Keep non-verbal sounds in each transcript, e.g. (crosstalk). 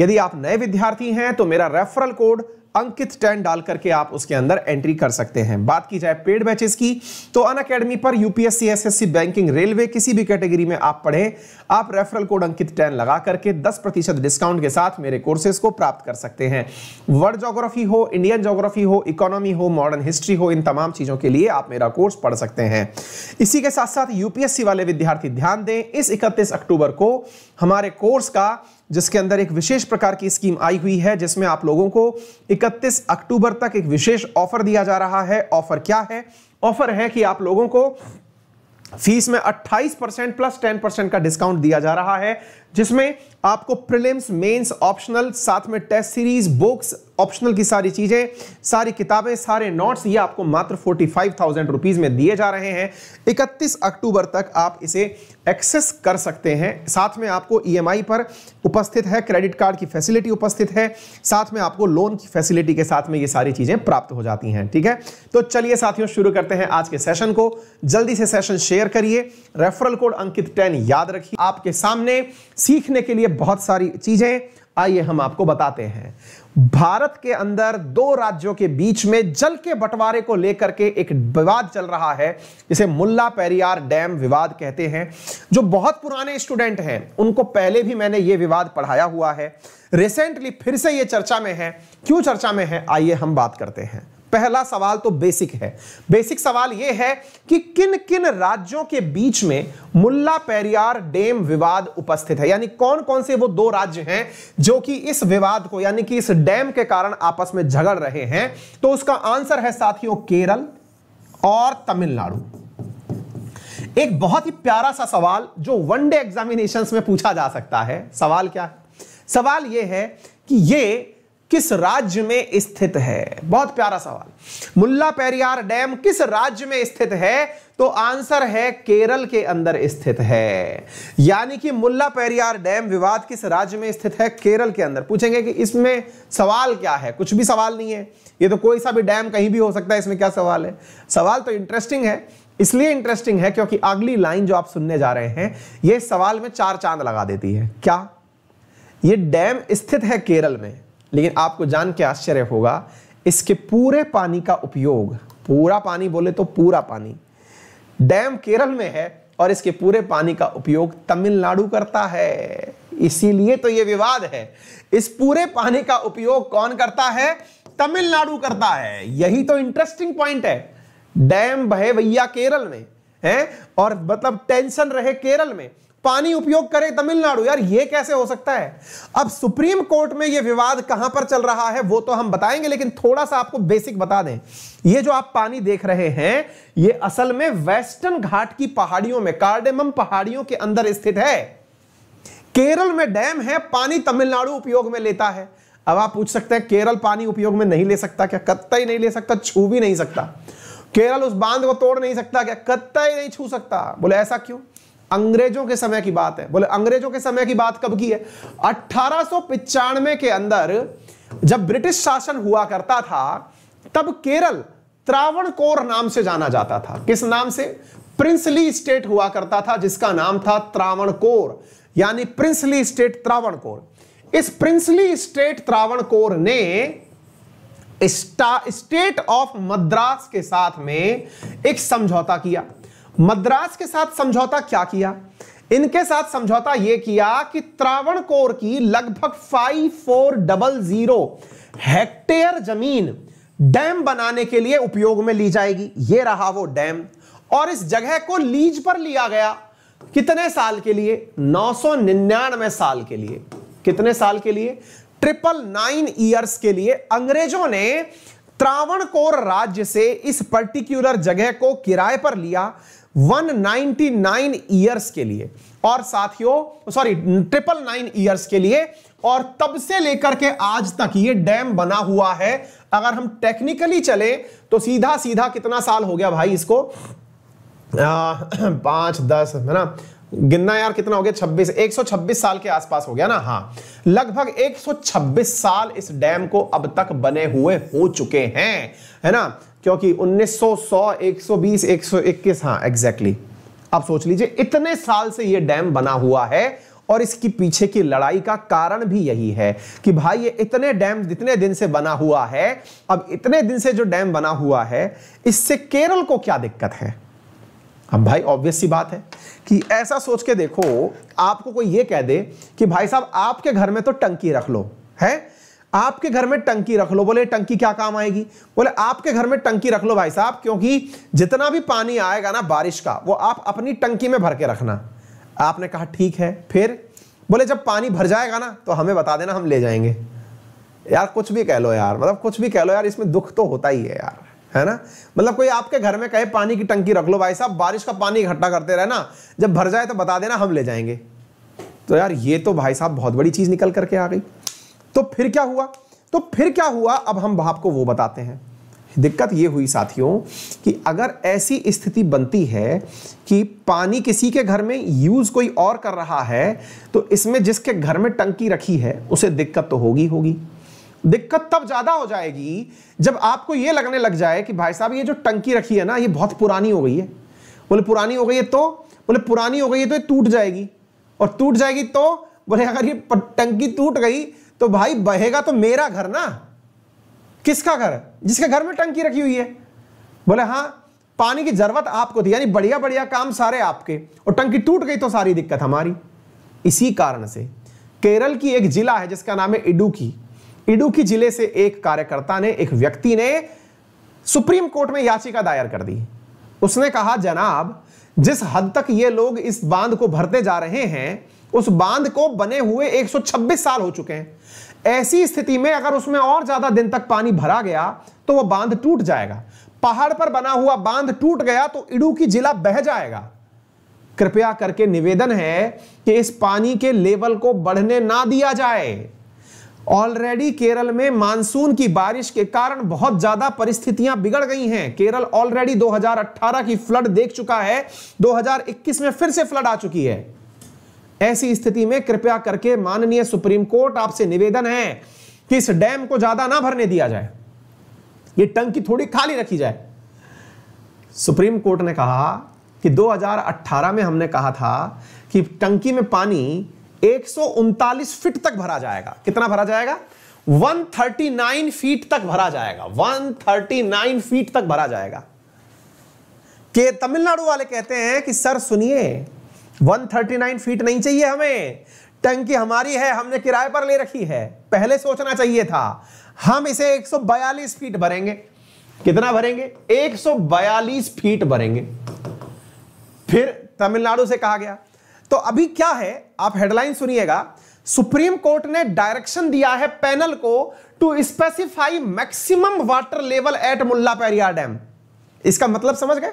यदि आप नए विद्यार्थी हैं तो मेरा रेफरल कोड अंकित टेन डाल करके आप उसके अंदर एंट्री कर सकते हैं बात की जाए पेड बैचेस की तो अन अकेडमी पर यूपीएससी एसएससी बैंकिंग रेलवे किसी भी कैटेगरी में आप पढ़े आप रेफरल कोड अंकित टेन लगा करके दस प्रतिशत डिस्काउंट के साथ मेरे कोर्सेज को प्राप्त कर सकते हैं वर्ल्ड जोग्राफी हो इंडियन जोग्राफी हो इकोनॉमी हो मॉडर्न हिस्ट्री हो इन तमाम चीजों के लिए आप मेरा कोर्स पढ़ सकते हैं इसी के साथ साथ यूपीएससी वाले विद्यार्थी ध्यान दें इस इकतीस अक्टूबर को हमारे कोर्स का जिसके अंदर एक विशेष प्रकार की स्कीम आई हुई है जिसमें आप लोगों को इकतीस अक्टूबर तक एक विशेष ऑफर दिया जा रहा है ऑफर क्या है ऑफर है कि आप लोगों को फीस में 28 परसेंट प्लस 10 परसेंट का डिस्काउंट दिया जा रहा है जिसमें आपको प्रिलिम्स मेंस ऑप्शनल साथ में टेस्ट सीरीज बुक्स ऑप्शनल की सारी चीजें सारी किताबें सारे नोट्स ये आपको मात्र फोर्टी फाइव थाउजेंड रुपीज में दिए जा रहे हैं इकतीस अक्टूबर तक आप इसे एक्सेस कर सकते हैं साथ में आपको ईएमआई e पर उपस्थित है क्रेडिट कार्ड की फैसिलिटी उपस्थित है साथ में आपको लोन की फैसिलिटी के साथ में ये सारी चीजें प्राप्त हो जाती हैं ठीक है तो चलिए साथियों शुरू करते हैं आज के सेशन को जल्दी से सेशन शेयर करिए रेफरल कोड अंकित टेन याद रखिए आपके सामने सीखने के लिए बहुत सारी चीजें आइए हम आपको बताते हैं भारत के अंदर दो राज्यों के बीच में जल के बंटवारे को लेकर के एक विवाद चल रहा है जिसे मुल्ला पेरियार डैम विवाद कहते हैं जो बहुत पुराने स्टूडेंट हैं उनको पहले भी मैंने ये विवाद पढ़ाया हुआ है रिसेंटली फिर से ये चर्चा में है क्यों चर्चा में है आइए हम बात करते हैं पहला सवाल तो बेसिक है बेसिक सवाल यह है कि किन किन राज्यों के बीच में मुल्ला पेरियार डेम विवाद उपस्थित है यानी कौन कौन से वो दो राज्य हैं जो कि इस विवाद को यानी कि इस डैम के कारण आपस में झगड़ रहे हैं तो उसका आंसर है साथियों केरल और तमिलनाडु एक बहुत ही प्यारा सा सवाल जो वनडे एग्जामिनेशन में पूछा जा सकता है सवाल क्या है सवाल यह है कि यह किस राज्य में स्थित है बहुत प्यारा सवाल मुल्ला पेरियार डैम किस राज्य में स्थित है तो आंसर है केरल के अंदर स्थित है यानी कि मुल्ला पेरियार डैम विवाद किस राज्य में स्थित है केरल के अंदर पूछेंगे कि इसमें सवाल क्या है कुछ भी सवाल नहीं है ये तो कोई सा भी डैम कहीं भी हो सकता है इसमें क्या सवाल है सवाल तो इंटरेस्टिंग है इसलिए इंटरेस्टिंग है क्योंकि अगली लाइन जो आप सुनने जा रहे हैं यह सवाल में चार चांद लगा देती है क्या यह डैम स्थित है केरल में लेकिन आपको जान के आश्चर्य होगा इसके पूरे पानी का उपयोग पूरा पानी बोले तो पूरा पानी डैम केरल में है और इसके पूरे पानी का उपयोग तमिलनाडु करता है इसीलिए तो यह विवाद है इस पूरे पानी का उपयोग कौन करता है तमिलनाडु करता है यही तो इंटरेस्टिंग पॉइंट है डैम बहे भैया केरल में है और मतलब टेंशन रहे केरल में पानी उपयोग करे तमिलनाडु यार ये कैसे हो सकता है अब सुप्रीम कोर्ट में ये विवाद कहां पर चल रहा है वो तो हम बताएंगे लेकिन थोड़ा सा आपको बेसिक बता दें ये जो आप पानी देख रहे हैं ये असल में वेस्टर्न घाट की पहाड़ियों में कार्डेमम पहाड़ियों के अंदर स्थित है केरल में डैम है पानी तमिलनाडु उपयोग में लेता है अब आप पूछ सकते हैं केरल पानी उपयोग में नहीं ले सकता क्या कत्ता ही नहीं ले सकता छू भी नहीं सकता केरल उस बांध को तोड़ नहीं सकता क्या कत्ता ही नहीं छू सकता बोले ऐसा क्यों अंग्रेजों के समय की बात है बोले अंग्रेजों के समय की बात कब की है अठारह के अंदर जब ब्रिटिश शासन हुआ करता था तब केरल कोर नाम से जाना जाता था किस नाम से प्रिंसली स्टेट हुआ करता था जिसका नाम था त्रावणकोर यानी प्रिंसली स्टेट त्रावणकोर इस प्रिंसली स्टेट त्रावणकोर ने स्टेट ऑफ मद्रास के साथ में एक समझौता किया मद्रास के साथ समझौता क्या किया इनके साथ समझौता यह किया कि त्रावण कोर की लगभग five four double zero hectare जमीन डैम बनाने के लिए उपयोग में ली जाएगी यह रहा वो डैम और इस जगह को लीज पर लिया गया कितने साल के लिए नौ सौ निन्यानवे साल के लिए कितने साल के लिए ट्रिपल नाइन ईयर्स के लिए अंग्रेजों ने त्रावणकोर राज्य से इस पर्टिक्यूलर जगह को किराए पर लिया 199 ईयर्स के लिए और साथियों सॉरी ट्रिपल नाइन ईयर्स के लिए और तब से लेकर के आज तक ये डैम बना हुआ है अगर हम टेक्निकली चले तो सीधा सीधा कितना साल हो गया भाई इसको आ, (clears throat) पांच दस है ना गिनना यार कितना हो गया 26 126 साल के आसपास हो गया ना हाँ लगभग 126 साल इस डैम को अब तक बने हुए हो चुके हैं है ना क्योंकि 1900 100 120 121 हाँ एग्जैक्टली आप सोच लीजिए इतने साल से ये डैम बना हुआ है और इसकी पीछे की लड़ाई का कारण भी यही है कि भाई ये इतने डैम जितने दिन से बना हुआ है अब इतने दिन से जो डैम बना हुआ है इससे केरल को क्या दिक्कत है अब भाई ऑब्वियस सी बात है कि ऐसा सोच के देखो आपको कोई ये कह दे कि भाई साहब आपके घर में तो टंकी रख लो है आपके घर में टंकी रख लो बोले टंकी क्या काम आएगी बोले आपके घर में टंकी रख लो भाई साहब क्योंकि जितना भी पानी आएगा ना बारिश का वो आप अपनी टंकी में भर के रखना आपने कहा ठीक है फिर बोले जब पानी भर जाएगा ना तो हमें बता देना हम ले जाएंगे यार कुछ भी कह लो यार मतलब कुछ भी कह लो यार इसमें दुख तो होता ही है यार है ना मतलब कोई आपके घर में कहे पानी की टंकी रख लो भाई साहब बारिश का पानी इकट्ठा करते रहे ना जब भर जाए तो बता देना हम ले जाएंगे तो यार ये तो भाई साहब बहुत बड़ी चीज निकल करके आ गई तो फिर क्या हुआ तो फिर क्या हुआ अब हम भाप को वो बताते हैं दिक्कत ये हुई साथियों कि अगर ऐसी स्थिति बनती है कि पानी किसी के घर में यूज़ कोई और कर रहा है तो इसमें जिसके घर में टंकी रखी है उसे दिक्कत तो होगी होगी दिक्कत तब ज्यादा हो जाएगी जब आपको यह लगने लग जाए कि भाई साहब ये जो टंकी रखी है ना ये बहुत पुरानी हो गई है बोले पुरानी हो गई है तो बोले पुरानी हो गई है तो टूट जाएगी और टूट जाएगी तो बोले अगर ये टंकी टूट गई तो भाई बहेगा तो मेरा घर ना किसका घर जिसके घर में टंकी रखी हुई है बोले हाँ पानी की जरूरत आपको थी यानी बढ़िया बढ़िया काम सारे आपके और टंकी टूट गई तो सारी दिक्कत हमारी इसी कारण से केरल की एक जिला है जिसका नाम है इडुकी इडुकी जिले से एक कार्यकर्ता ने एक व्यक्ति ने सुप्रीम कोर्ट में याचिका दायर कर दी उसने कहा जनाब जिस हद तक ये लोग इस बांध को भरते जा रहे हैं उस बांध को बने हुए 126 साल हो चुके हैं ऐसी स्थिति में अगर उसमें और ज्यादा दिन तक पानी भरा गया तो वह बांध टूट जाएगा पहाड़ पर बना हुआ बांध टूट गया तो इडुकी जिला बह जाएगा कृपया करके निवेदन है कि इस पानी के लेवल को बढ़ने ना दिया जाए ऑलरेडी केरल में मानसून की बारिश के कारण बहुत ज्यादा परिस्थितियां बिगड़ गई हैं केरल ऑलरेडी 2018 की फ्लड देख चुका है 2021 में फिर से फ्लड आ चुकी है ऐसी स्थिति में कृपया करके माननीय सुप्रीम कोर्ट आपसे निवेदन है कि इस डैम को ज्यादा ना भरने दिया जाए ये टंकी थोड़ी खाली रखी जाए सुप्रीम कोर्ट ने कहा कि 2018 में हमने कहा था कि टंकी में पानी एक फीट तक भरा जाएगा कितना भरा जाएगा 139 फीट तक भरा जाएगा 139 फीट तक भरा जाएगा के तमिलनाडु वाले कहते हैं कि सर सुनिए 139 फीट नहीं चाहिए हमें टंकी हमारी है हमने किराए पर ले रखी है पहले सोचना चाहिए था हम इसे 142 फीट भरेंगे कितना भरेंगे 142 फीट भरेंगे फिर तमिलनाडु से कहा गया तो अभी क्या है आप हेडलाइन सुनिएगा सुप्रीम कोर्ट ने डायरेक्शन दिया है पैनल को to specify maximum water level at Mullaperiyar dam इसका मतलब समझ गए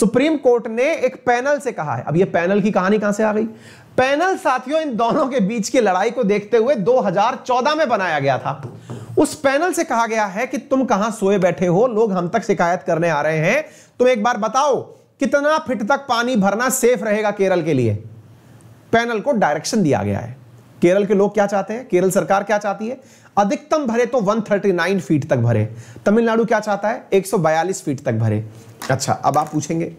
सुप्रीम कोर्ट ने एक पैनल से कहा है अब ये पैनल की कहानी कहां से आ गई पैनल साथियों इन दोनों के बीच की लड़ाई को देखते हुए 2014 में बनाया गया था उस पैनल से कहा गया है कि तुम कहां सोए बैठे हो लोग हम तक शिकायत करने आ रहे हैं तुम एक बार बताओ कितना फिट तक पानी भरना सेफ रहेगा केरल के लिए पैनल को डायरेक्शन दिया गया है केरल के लोग क्या चाहते हैं केरल सरकार क्या चाहती है अधिकतम भरे तो 139 फीट तक भरे तमिलनाडु क्या चाहता है 142 फीट तक भरे अच्छा अब आप पूछेंगे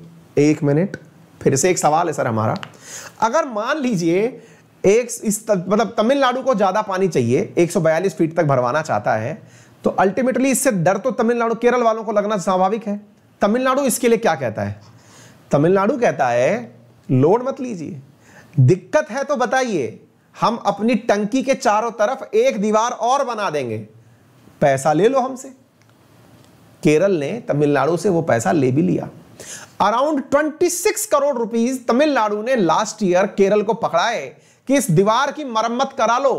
एक मिनट फिर से एक सवाल है सर हमारा अगर मान लीजिए एक इस मतलब तमिलनाडु को ज़्यादा पानी चाहिए 142 फीट तक भरवाना चाहता है तो अल्टीमेटली इससे डर तो तमिलनाडु केरल वालों को लगना स्वाभाविक है तमिलनाडु इसके लिए क्या कहता है तमिलनाडु कहता है लोड मत लीजिए दिक्कत है तो बताइए हम अपनी टंकी के चारों तरफ एक दीवार और बना देंगे पैसा ले लो हमसे केरल ने तमिलनाडु से वो पैसा ले भी लिया अराउंड 26 करोड़ रुपीस तमिलनाडु ने लास्ट ईयर केरल को पकड़ाए कि इस दीवार की मरम्मत करा लो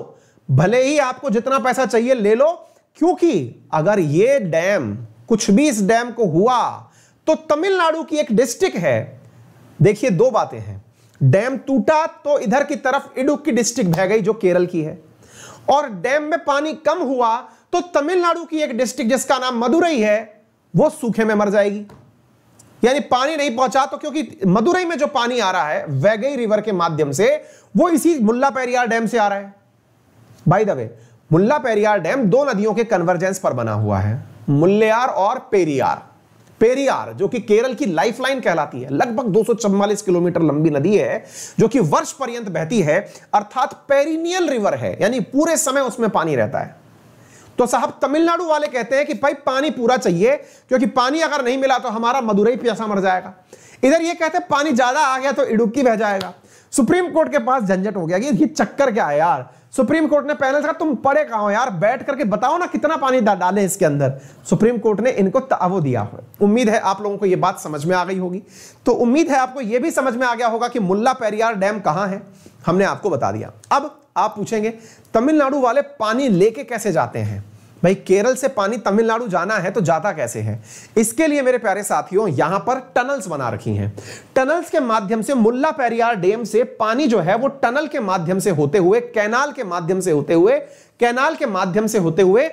भले ही आपको जितना पैसा चाहिए ले लो क्योंकि अगर ये डैम कुछ भी इस डैम को हुआ तो तमिलनाडु की एक डिस्ट्रिक्ट है देखिए दो बातें हैं डैम टूटा तो इधर की तरफ इडुक्की डिस्ट्रिक्ट बह गई जो केरल की है और डैम में पानी कम हुआ तो तमिलनाडु की एक डिस्ट्रिक्ट जिसका नाम मदुरई है वो सूखे में मर जाएगी यानी पानी नहीं पहुंचा तो क्योंकि मदुरई में जो पानी आ रहा है वैगई रिवर के माध्यम से वो इसी मुल्ला पेरियार डैम से आ रहा है by the way Mullaperiyar dam दो नदियों के कन्वर्जेंस पर बना हुआ है मुल्लेयार और पेरियार पेरियार जो कि केरल की लाइफलाइन कहलाती है लगभग दो किलोमीटर लंबी नदी है जो कि वर्ष पर्यंत बहती है अर्थात पेरिनियल रिवर है यानी पूरे समय उसमें पानी रहता है तो साहब तमिलनाडु वाले कहते हैं कि भाई पानी पूरा चाहिए क्योंकि पानी अगर नहीं मिला तो हमारा मदुरई प्यासा मर जाएगा इधर ये कहते हैं पानी ज्यादा आ गया तो इडुक्की बह जाएगा सुप्रीम कोर्ट के पास झंझट हो गया कि ये चक्कर क्या है यार सुप्रीम कोर्ट ने पैनल कहा तुम पड़े कहा हो यार बैठ करके बताओ ना कितना पानी डाले इसके अंदर सुप्रीम कोर्ट ने इनको तावो दिया उम्मीद है आप लोगों को यह बात समझ में आ गई होगी तो उम्मीद है आपको यह भी समझ में आ गया होगा कि मुल्ला पेरियार डैम कहां है हमने आपको बता दिया अब आप पूछेंगे तमिलनाडु वाले पानी लेके कैसे जाते हैं भाई केरल से पानी तमिलनाडु जाना है तो जाता कैसे है इसके लिए मेरे प्यारे साथियों यहां पर टनल्स बना रखी हैं टनल्स के माध्यम से मुल्ला पेरियार डैम से पानी जो है वो टनल के माध्यम से होते हुए कैनाल के माध्यम से होते हुए कैनाल के माध्यम से होते हुए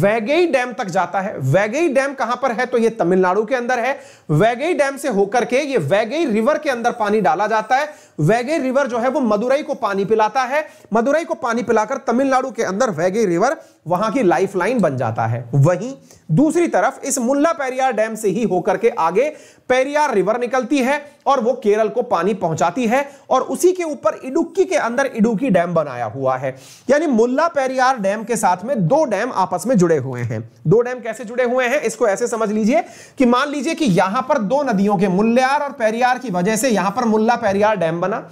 वैगई डैम तक जाता है वैगई डैम कहां पर है तो यह तमिलनाडु के अंदर है वैगई डैम से होकर के ये वैगई रिवर के अंदर पानी डाला जाता है वैगई रिवर जो है वो मदुरई को पानी पिलाता है मदुरई को पानी पिलाकर तमिलनाडु के अंदर वैगई रिवर वहां की लाइफलाइन बन जाता है वहीं दूसरी तरफ इस मुल्ला पेरियार डैम से ही होकर के आगे पेरियार रिवर निकलती है और वो केरल को पानी पहुंचाती है और उसी के ऊपर इडुक्की के अंदर इडुक्की डैम बनाया हुआ है यानी मुल्ला पेरियार डैम के साथ में दो डैम आपस में जुड़े हुए हैं दो डैम कैसे जुड़े हुए हैं इसको ऐसे समझ लीजिए कि मान लीजिए कि यहां पर दो नदियों के मुल्यार और पेरियार की वजह से यहां पर मुला पेरियार डैम बना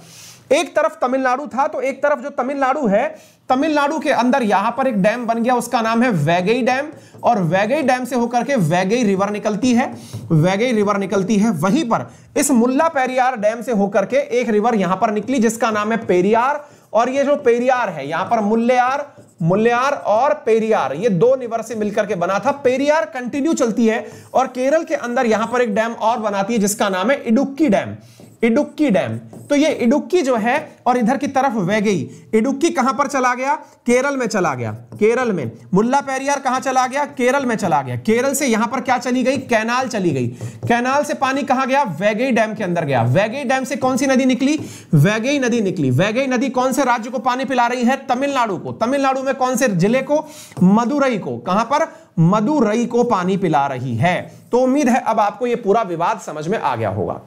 एक तरफ तमिलनाडु था तो एक तरफ जो तमिलनाडु है तमिलनाडु के अंदर यहां पर एक डैम बन गया उसका नाम है वैगई डैम और वैगई डैम से होकर के वैगई रिवर निकलती है वैगई रिवर निकलती है वहीं पर इस मुल्ला पेरियार डैम से होकर के एक रिवर यहां पर निकली जिसका नाम है पेरियार और ये जो पेरियार है यहां पर मुल्लेर मुल्लेर और पेरियार ये दो निवर से मिलकर के बना था पेरियार कंटिन्यू चलती है और केरल के अंदर यहां पर एक डैम और बनाती है जिसका नाम है इडुक्की डैम इडुक्की डैम तो ये इडुक्की जो है और इधर की तरफ वह गई इडुक्की कहां पर चला गया केरल में चला गया केरल में मुल्ला पेरियार कहां चला गया केरल में चला गया केरल से यहां पर क्या चली गई कैनाल चली गई कैनाल से पानी कहां गया वैगई डैम के अंदर गया वैगई डैम से कौन सी नदी निकली वैगई नदी निकली वैगई नदी कौन से राज्य को पानी पिला रही है तमिलनाडु को तमिलनाडु में कौन से जिले को मदुरई को कहां पर मदुरई को पानी पिला रही है तो उम्मीद है अब आपको यह पूरा विवाद समझ में आ गया होगा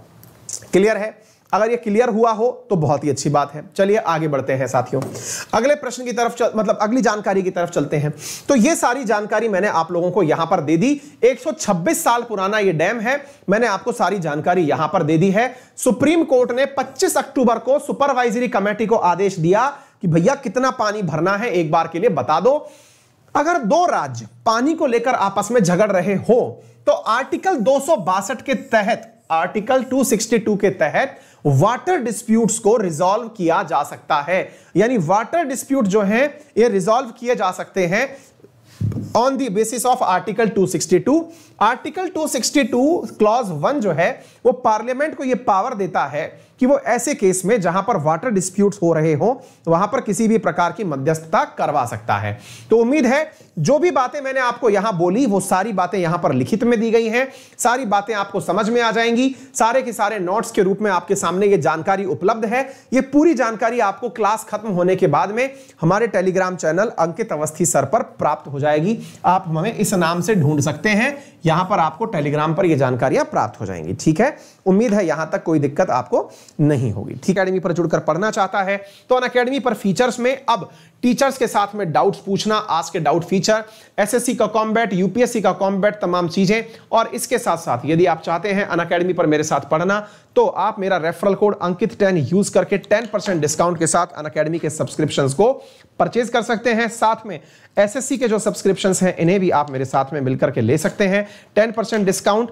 क्लियर है अगर ये क्लियर हुआ हो तो बहुत ही अच्छी बात है चलिए आगे बढ़ते हैं साथियों अगले प्रश्न की तरफ चल, मतलब अगली जानकारी की तरफ चलते हैं तो ये सारी जानकारी मैंने आप लोगों को यहां पर दे दी 126 साल पुराना ये डैम है मैंने आपको सारी जानकारी यहां पर दे दी है सुप्रीम कोर्ट ने 25 अक्टूबर को सुपरवाइजरी कमेटी को आदेश दिया कि भैया कितना पानी भरना है एक बार के लिए बता दो अगर दो राज्य पानी को लेकर आपस में झगड़ रहे हो तो आर्टिकल दो के तहत आर्टिकल 262 के तहत वाटर डिस्प्यूट्स को रिजॉल्व किया जा सकता है यानी वाटर डिस्प्यूट जो है ये रिजॉल्व किए जा सकते हैं on the basis of article 262 article 262 clause one जो है वो पार्लियामेंट को ये पावर देता है कि वो ऐसे केस में जहां पर वाटर डिस्प्यूट हो रहे हो वहां पर किसी भी प्रकार की मध्यस्थता करवा सकता है तो उम्मीद है जो भी बातें मैंने आपको यहां बोली वो सारी बातें यहां पर लिखित में दी गई हैं सारी बातें आपको समझ में आ जाएंगी सारे के सारे नोट्स के रूप में आपके सामने ये जानकारी उपलब्ध है ये पूरी जानकारी आपको क्लास खत्म होने के बाद में हमारे Telegram channel Ankit Awasthi sir पर प्राप्त हो जाएगी आप हमें इस नाम से ढूंढ सकते हैं यहां पर आपको टेलीग्राम पर यह जानकारियां प्राप्त हो जाएंगी ठीक है उम्मीद है यहां तक कोई दिक्कत आपको नहीं होगी ठीक अकेडमी पर जुड़कर पढ़ना चाहता है तो अन अकेडमी पर फीचर्स में अब टीचर्स के साथ में डाउट्स पूछना आज के डाउट फीचर एसएससी का कॉम्बैट यूपीएससी का कॉम्बैट तमाम चीजें और इसके साथ साथ यदि आप चाहते हैं अन अकेडमी पर मेरे साथ पढ़ना तो आप मेरा referral code Ankit ten use करके टेन परसेंट डिस्काउंट के साथ अन अकेडमी के सब्सक्रिप्शन को परचेज कर सकते हैं साथ में एस के जो सब्सक्रिप्शन हैं इन्हें भी आप मेरे साथ में मिलकर के ले सकते हैं ten discount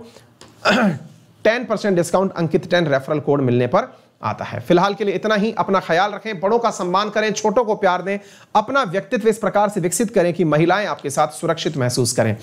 ten percent discount Ankit ten referral code मिलने पर आता है फिलहाल के लिए इतना ही अपना ख्याल रखें बड़ों का सम्मान करें छोटों को प्यार दें अपना व्यक्तित्व इस प्रकार से विकसित करें कि महिलाएं आपके साथ सुरक्षित महसूस करें